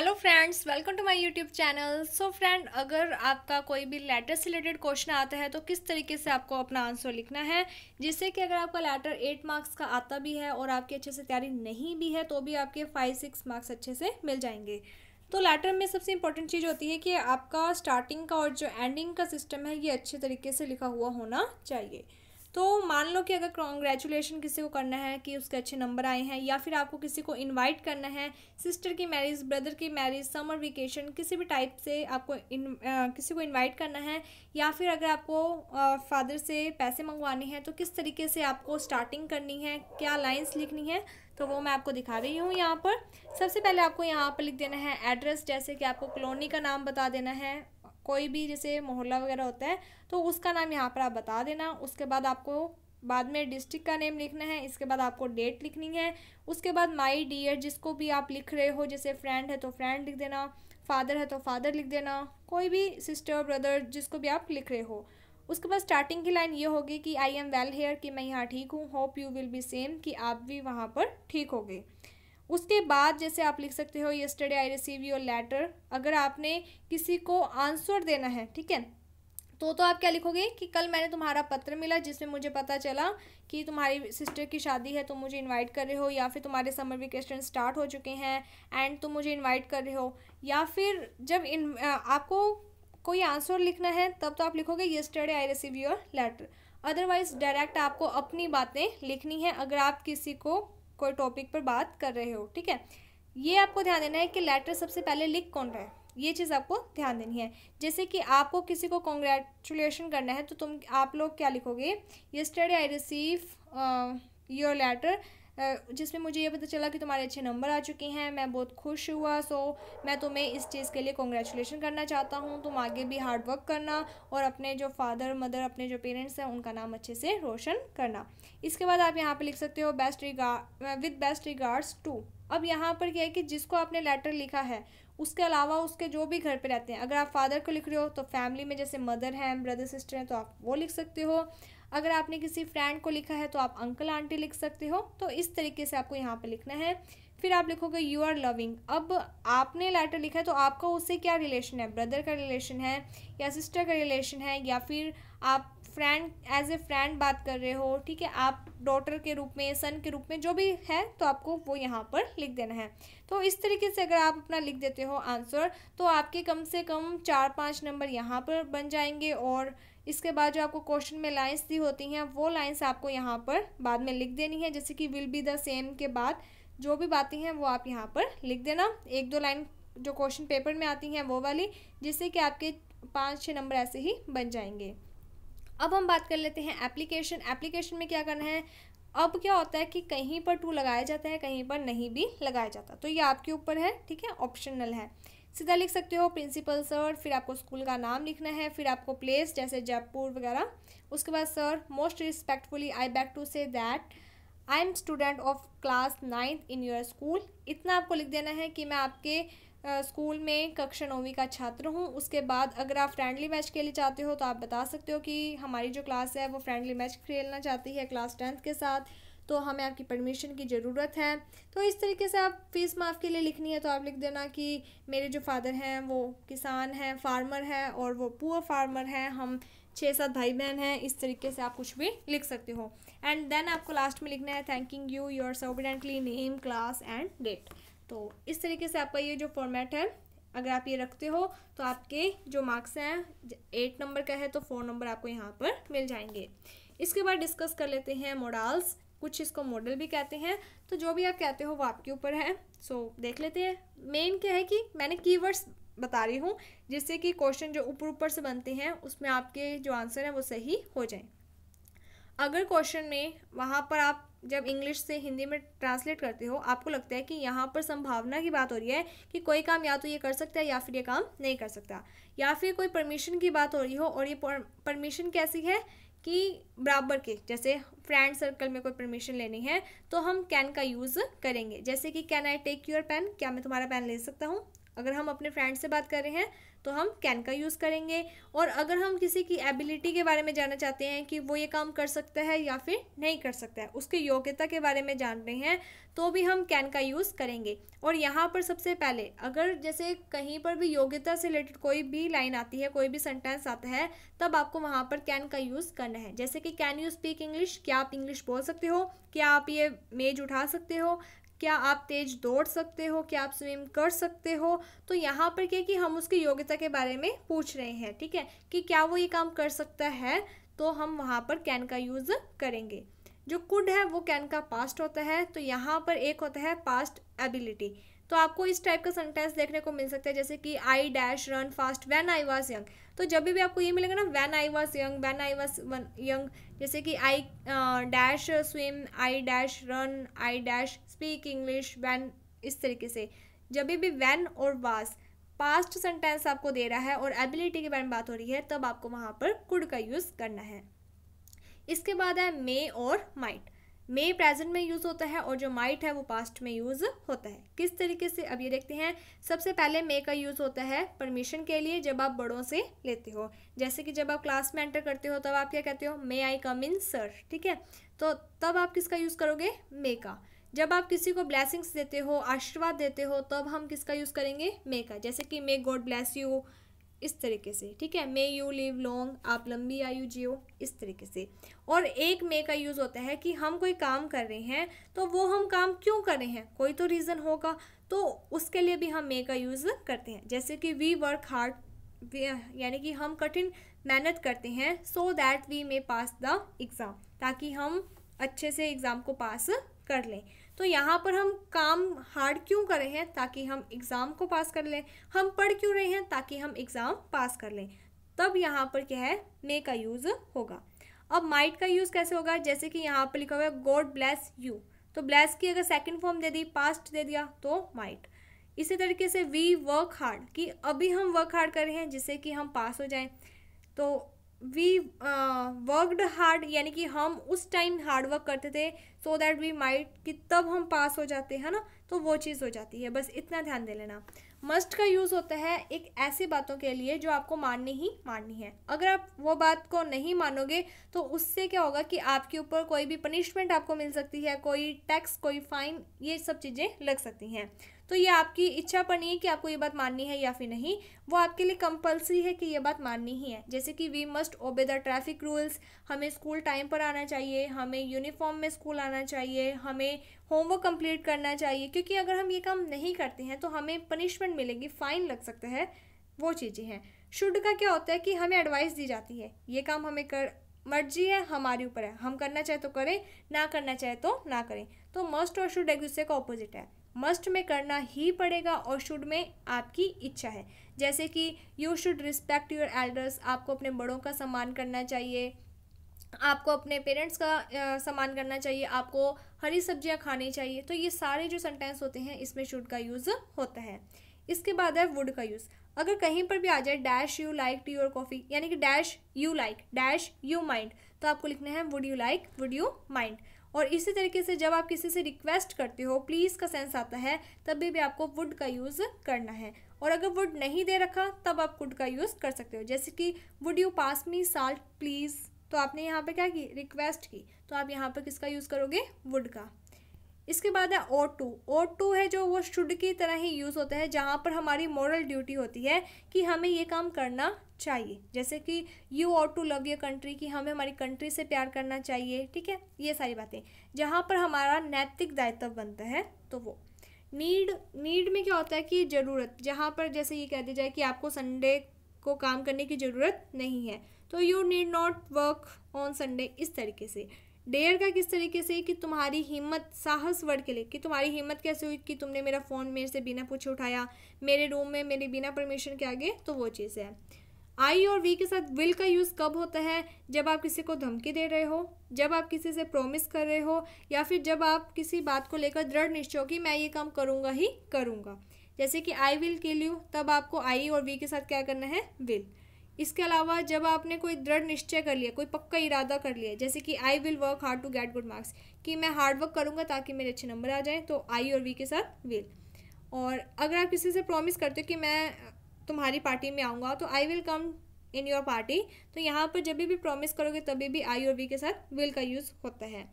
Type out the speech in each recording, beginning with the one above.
hello friends welcome to my YouTube channel so friend अगर आपका कोई भी लेटर से रिलेटेड क्वेश्चन आता है तो किस तरीके से आपको अपना आंसर लिखना है जिससे कि अगर आपका लेटर एट मार्क्स का आता भी है और आपकी अच्छे से तैयारी नहीं भी है तो भी आपके फाइव सिक्स मार्क्स अच्छे से मिल जाएंगे तो लेटर में सबसे इंपॉर्टेंट चीज़ होती है कि आपका स्टार्टिंग का और जो एंडिंग का सिस्टम है ये अच्छे तरीके से लिखा हुआ होना चाहिए तो मान लो कि अगर कॉन्ग्रेचुलेशन किसी को करना है कि उसके अच्छे नंबर आए हैं या फिर आपको किसी को इनवाइट करना है सिस्टर की मैरिज ब्रदर की मैरिज समर वेकेशन किसी भी टाइप से आपको इन आ, किसी को इनवाइट करना है या फिर अगर आपको फादर से पैसे मंगवाने हैं तो किस तरीके से आपको स्टार्टिंग करनी है क्या लाइन्स लिखनी है तो वो मैं आपको दिखा रही हूँ यहाँ पर सबसे पहले आपको यहाँ पर लिख देना है एड्रेस जैसे कि आपको कॉलोनी का नाम बता देना है कोई भी जैसे मोहल्ला वगैरह होता है तो उसका नाम यहाँ पर आप बता देना उसके बाद आपको बाद में डिस्ट्रिक्ट का नेम लिखना है इसके बाद आपको डेट लिखनी है उसके बाद माई डियर जिसको भी आप लिख रहे हो जैसे फ्रेंड है तो फ्रेंड लिख देना फादर है तो फादर लिख देना कोई भी सिस्टर ब्रदर जिसको भी आप लिख रहे हो उसके बाद स्टार्टिंग की लाइन ये होगी कि आई एम वेल हेयर कि मैं यहाँ ठीक हूँ hope you will be same कि आप भी वहाँ पर ठीक होगे उसके बाद जैसे आप लिख सकते हो ये आई रिसीव योर लेटर अगर आपने किसी को आंसर देना है ठीक है तो तो आप क्या लिखोगे कि कल मैंने तुम्हारा पत्र मिला जिसमें मुझे पता चला कि तुम्हारी सिस्टर की शादी है तुम मुझे इनवाइट कर रहे हो या फिर तुम्हारे समर वेकेशन स्टार्ट हो चुके हैं एंड तुम मुझे इनवाइट कर रहे हो या फिर जब इन आपको कोई आंसर लिखना है तब तो आप लिखोगे yesterday I receive your letter otherwise direct आपको अपनी बातें लिखनी है अगर आप किसी को कोई टॉपिक पर बात कर रहे हो ठीक है ये आपको ध्यान देना है कि लेटर सबसे पहले लिख कौन रहा है ये चीज़ आपको ध्यान देनी है जैसे कि आपको किसी को कॉन्ग्रेचुलेशन करना है तो तुम आप लोग क्या लिखोगे yesterday I receive your letter जिसमें मुझे ये पता चला कि तुम्हारे अच्छे नंबर आ चुके हैं मैं बहुत खुश हुआ सो मैं तुम्हें इस चीज़ के लिए कॉन्ग्रेचुलेसन करना चाहता हूँ तुम आगे भी हार्ड वर्क करना और अपने जो फादर मदर अपने जो पेरेंट्स हैं उनका नाम अच्छे से रोशन करना इसके बाद आप यहाँ पर लिख सकते हो best regard with best regards to अब यहाँ पर क्या है कि जिसको आपने लेटर लिखा है उसके अलावा उसके जो भी घर पे रहते हैं अगर आप फादर को लिख रहे हो तो फैमिली में जैसे मदर हैं ब्रदर सिस्टर हैं तो आप वो लिख सकते हो अगर आपने किसी फ्रेंड को लिखा है तो आप अंकल आंटी लिख सकते हो तो इस तरीके से आपको यहाँ पर लिखना है फिर आप लिखोगे यू आर लविंग अब आपने लेटर लिखा है तो आपका उससे क्या रिलेशन है ब्रदर का रिलेशन है या सिस्टर का रिलेशन है या फिर आप फ्रेंड एज ए फ्रेंड बात कर रहे हो ठीक है आप डॉटर के रूप में सन के रूप में जो भी है तो आपको वो यहाँ पर लिख देना है तो इस तरीके से अगर आप अपना लिख देते हो आंसर तो आपके कम से कम चार पाँच नंबर यहाँ पर बन जाएंगे और इसके बाद जो आपको क्वेश्चन में लाइंस दी होती हैं वो लाइंस आपको यहाँ पर बाद में लिख देनी है जैसे कि विल बी द सेम के बाद जो भी बातें हैं वो आप यहाँ पर लिख देना एक दो लाइन जो क्वेश्चन पेपर में आती हैं वो वाली जिससे कि आपके पाँच छः नंबर ऐसे ही बन जाएंगे अब हम बात कर लेते हैं एप्लीकेशन एप्लीकेशन में क्या करना है अब क्या होता है कि कहीं पर टू लगाया जाता है कहीं पर नहीं भी लगाया जाता तो ये आपके ऊपर है ठीक है ऑप्शनल है सीधा लिख सकते हो प्रिंसिपल सर फिर आपको स्कूल का नाम लिखना है फिर आपको प्लेस जैसे जयपुर वगैरह उसके बाद sir most respectfully I beg to say that I am student of class ninth in your school इतना आपको लिख देना है कि मैं आपके स्कूल uh, में कक्षा नौवीं का छात्र हूँ उसके बाद अगर आप फ्रेंडली मैच खेलने चाहते हो तो आप बता सकते हो कि हमारी जो क्लास है वो फ्रेंडली मैच खेलना चाहती है क्लास टेंथ के साथ तो हमें आपकी परमिशन की ज़रूरत है तो इस तरीके से आप फ़ीस माफ़ के लिए लिखनी है तो आप लिख देना कि मेरे जो फादर हैं वो किसान हैं फार्मर हैं और वो पुअर फार्मर हैं हम छः सात भाई बहन हैं इस तरीके से आप कुछ भी लिख सकते हो एंड देन आपको लास्ट में लिखना है thanking you your obediently name class and date तो इस तरीके से आपका ये जो फॉर्मेट है अगर आप ये रखते हो तो आपके जो मार्क्स हैं एट नंबर का है तो फोर नंबर आपको यहाँ पर मिल जाएंगे इसके बाद डिस्कस कर लेते हैं मोडाल्स कुछ इसको मॉडल भी कहते हैं तो जो भी आप कहते हो वो आपके ऊपर है सो so, देख लेते हैं मेन क्या है कि मैंने कीवर्ड्स बता रही हूँ जिससे कि क्वेश्चन जो ऊपर ऊपर से बनते हैं उसमें आपके जो आंसर हैं वो सही हो जाएं अगर क्वेश्चन में वहाँ पर आप जब इंग्लिश से हिंदी में ट्रांसलेट करते हो आपको लगता है कि यहाँ पर संभावना की बात हो रही है कि कोई काम या तो ये कर सकता है या फिर ये काम नहीं कर सकता या फिर कोई परमिशन की बात हो रही हो और ये परमिशन कैसी है कि बराबर के जैसे फ्रेंड सर्कल में कोई परमिशन लेनी है तो हम कैन का यूज़ करेंगे जैसे कि can I take your pen क्या मैं तुम्हारा पेन ले सकता हूँ अगर हम अपने फ्रेंड से बात कर रहे हैं तो हम कैन का यूज़ करेंगे और अगर हम किसी की एबिलिटी के बारे में जानना चाहते हैं कि वो ये काम कर सकता है या फिर नहीं कर सकता है उसके योग्यता के बारे में जान रहे हैं तो भी हम कैन का यूज़ करेंगे और यहाँ पर सबसे पहले अगर जैसे कहीं पर भी योग्यता से रिलेटेड कोई भी लाइन आती है कोई भी सेंटेंस आता है तब आपको वहाँ पर कैन का यूज़ करना है जैसे कि कैन यू स्पीक इंग्लिश क्या आप इंग्लिश बोल सकते हो क्या आप ये मेज उठा सकते हो क्या आप तेज दौड़ सकते हो क्या आप स्विम कर सकते हो तो यहाँ पर क्या कि हम उसकी योग्यता के बारे में पूछ रहे हैं ठीक है कि क्या वो ये काम कर सकता है तो हम वहाँ पर कैन का यूज़ करेंगे जो कुड है वो कैन का पास्ट होता है तो यहाँ पर एक होता है पास्ट एबिलिटी तो आपको इस टाइप का सेंटेंस देखने को मिल सकता है जैसे कि I dash run fast when I was young तो जब भी आपको ये मिलेगा ना when I was young when I was young जैसे कि I dash swim I dash run I dash speak English when इस तरीके से जब भी वैन और वास पास्ट सेंटेंस आपको दे रहा है और एबिलिटी के बारे में बात हो रही है तब आपको वहाँ पर कुड का यूज़ करना है इसके बाद है मे और माइट मे प्रेजेंट में यूज़ होता है और जो माइट है वो पास्ट में यूज़ होता है किस तरीके से अब ये देखते हैं सबसे पहले मे का यूज़ होता है परमिशन के लिए जब आप बड़ों से लेते हो जैसे कि जब आप क्लास में एंटर करते हो तब आप क्या कहते हो मे आई कम इन सर ठीक है तो तब आप किसका यूज़ करोगे मे का जब आप किसी को ब्लैसिंग्स देते हो आशीर्वाद देते हो तब हम किसका यूज़ करेंगे मे का जैसे कि मे गॉड ब्लैस यू इस तरीके से ठीक है मे यू लिव लॉन्ग आप लंबी आयु जियो इस तरीके से और एक मे का यूज़ होता है कि हम कोई काम कर रहे हैं तो वो हम काम क्यों कर रहे हैं कोई तो रीज़न होगा तो उसके लिए भी हम मे का यूज़ करते हैं जैसे कि वी वर्क हार्ड यानी कि हम कठिन मेहनत करते हैं so that we may pass the exam ताकि हम अच्छे से एग्ज़ाम को पास कर लें तो यहाँ पर हम काम हार्ड क्यों कर रहे हैं ताकि हम एग्ज़ाम को पास कर लें हम पढ़ क्यों रहे हैं ताकि हम एग्ज़ाम पास कर लें तब यहाँ पर क्या है मे का यूज़ होगा अब माइट का यूज़ कैसे होगा जैसे कि यहाँ पर लिखा हुआ है गॉड ब्लेस यू तो ब्लेस की अगर सेकेंड फॉर्म दे दी पास्ट दे दिया तो माइट इसी तरीके से वी वर्क हार्ड कि अभी हम वर्क हार्ड कर रहे हैं जिससे कि हम पास हो जाएं तो वी वर्कड हार्ड यानी कि हम उस टाइम हार्ड वर्क करते थे सो दैट वी माइट कि तब हम पास हो जाते हैं ना तो वो चीज़ हो जाती है बस इतना ध्यान दे लेना मस्ट का यूज़ होता है एक ऐसी बातों के लिए जो आपको माननी ही माननी है अगर आप वो बात को नहीं मानोगे तो उससे क्या होगा कि आपके ऊपर कोई भी पनिशमेंट आपको मिल सकती है कोई टैक्स कोई फाइन ये सब चीज़ें लग सकती हैं तो ये आपकी इच्छा पर नहीं है कि आपको ये बात माननी है या फिर नहीं वो आपके लिए कंपलसरी है कि ये बात माननी ही है जैसे कि we must obey the traffic rules हमें स्कूल टाइम पर आना चाहिए हमें यूनिफॉर्म में स्कूल आना चाहिए हमें होमवर्क कंप्लीट करना चाहिए क्योंकि अगर हम ये काम नहीं करते हैं तो हमें पनिशमेंट मिलेगी फ़ाइन लग सकता है वो चीज़ें हैं शुड का क्या होता है कि हमें एडवाइस दी जाती है ये काम हमें कर मर्जी है हमारे ऊपर है हम करना चाहे तो करें ना करना चाहे तो ना करें तो मस्ट और शुड एक दूसरे का ऑपोजिट है मस्ट में करना ही पड़ेगा और शुड में आपकी इच्छा है जैसे कि you should respect your elders आपको अपने बड़ों का सम्मान करना चाहिए आपको अपने पेरेंट्स का सम्मान करना चाहिए आपको हरी सब्जियां खानी चाहिए तो ये सारे जो सेंटेंस होते हैं इसमें शुड का यूज़ होता है इसके बाद है वुड का यूज़ अगर कहीं पर भी आ जाए डैश यू लाइक टी और कॉफ़ी यानी कि dash you like dash you mind तो आपको लिखना है would you like would you mind और इसी तरीके से जब आप किसी से रिक्वेस्ट करते हो प्लीज़ का सेंस आता है तभी भी आपको वुड का यूज़ करना है और अगर वुड नहीं दे रखा तब आप वुड का यूज़ कर सकते हो जैसे कि would you pass me salt please तो आपने यहाँ पे क्या की रिक्वेस्ट की तो आप यहाँ पे किसका यूज़ करोगे वुड का इसके बाद है ओ टू ओ टू है जो वो शुड की तरह ही यूज़ होता है जहाँ पर हमारी मॉरल ड्यूटी होती है कि हमें ये काम करना चाहिए जैसे कि you ought to love your country कि हमें हमारी कंट्री से प्यार करना चाहिए ठीक है ये सारी बातें जहाँ पर हमारा नैतिक दायित्व बनता है तो वो नीड नीड में क्या होता है कि ज़रूरत जहाँ पर जैसे ये कह दिया जाए कि आपको संडे को काम करने की ज़रूरत नहीं है तो you need not work on Sunday इस तरीके से डेयर का किस तरीके से कि तुम्हारी हिम्मत साहस वर्ड के लिए कि तुम्हारी हिम्मत कैसे हुई कि तुमने मेरा फ़ोन मेरे से बिना पूछे उठाया मेरे रूम में मेरे बिना परमिशन के आगे तो वो चीज़ है आई और वी के साथ विल का यूज़ कब होता है जब आप किसी को धमकी दे रहे हो जब आप किसी से प्रॉमिस कर रहे हो या फिर जब आप किसी बात को लेकर दृढ़ निश्चय हो कि मैं ये काम करूँगा ही करूँगा जैसे कि आई विल किल यू तब आपको आई और वी के साथ क्या करना है विल इसके अलावा जब आपने कोई दृढ़ निश्चय कर लिया कोई पक्का इरादा कर लिया जैसे कि I will work hard to get good marks कि मैं हार्ड वर्क करूँगा ताकि मेरे अच्छे नंबर आ जाएँ तो आई और वी के साथ विल और अगर आप किसी से प्रॉमिस करते हो कि मैं तुम्हारी पार्टी में आऊँगा तो I will come in your party तो यहाँ पर जब भी प्रॉमिस करोगे तभी भी आई और वी के साथ विल का यूज़ होता है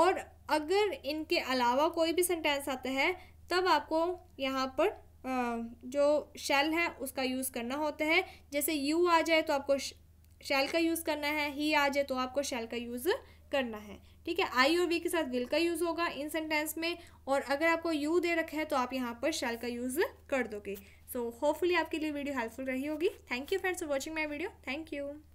और अगर इनके अलावा कोई भी सेंटेंस आता है तब आपको यहाँ पर जो शेल है उसका यूज़ करना होता है जैसे यू आ जाए तो आपको शेल का यूज़ करना है ही आ जाए तो आपको शेल का यूज़ करना है ठीक है आई और वी के साथ विल का यूज़ होगा इन सेंटेंस में और अगर आपको यू दे रखा है तो आप यहाँ पर शेल का यूज़ कर दोगे सो so, होपफुली आपके लिए वीडियो हेल्पफुल रही होगी thank you friends for watching my video thank you